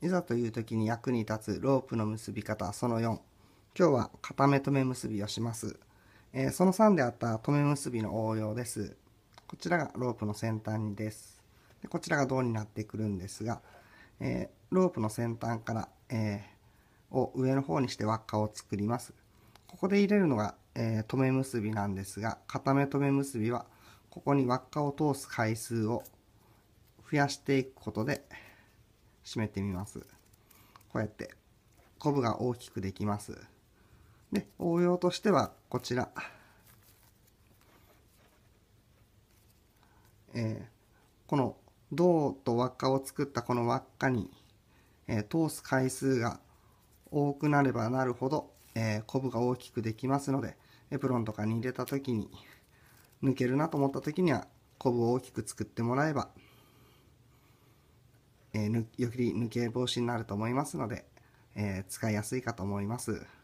いざという時に役に立つロープの結び方その4今日は固め留め結びをします、えー、その3であった留め結びの応用ですこちらがロープの先端ですでこちらが胴になってくるんですが、えー、ロープの先端から、えー、を上の方にして輪っかを作りますここで入れるのが、えー、留め結びなんですが固め留め結びはここに輪っかを通す回数を増やしていくことで締めてみますこうやってコブが大きくできますで応用としてはこちらえー、この銅と輪っかを作ったこの輪っかに、えー、通す回数が多くなればなるほど、えー、コブが大きくできますのでエプロンとかに入れた時に抜けるなと思った時にはコブを大きく作ってもらえばえー、より抜け防止になると思いますので、えー、使いやすいかと思います。